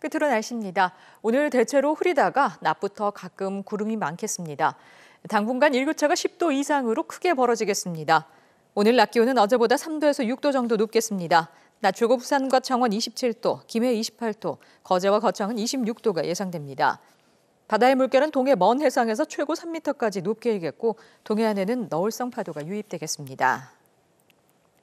끝으로 날씨입니다. 오늘 대체로 흐리다가 낮부터 가끔 구름이 많겠습니다. 당분간 일교차가 10도 이상으로 크게 벌어지겠습니다. 오늘 낮 기온은 어제보다 3도에서 6도 정도 높겠습니다. 낮 최고 부산과 창원 27도, 김해 28도, 거제와 거창은 26도가 예상됩니다. 바다의 물결은 동해 먼 해상에서 최고 3m까지 높게 일겠고 동해안에는 너울성 파도가 유입되겠습니다.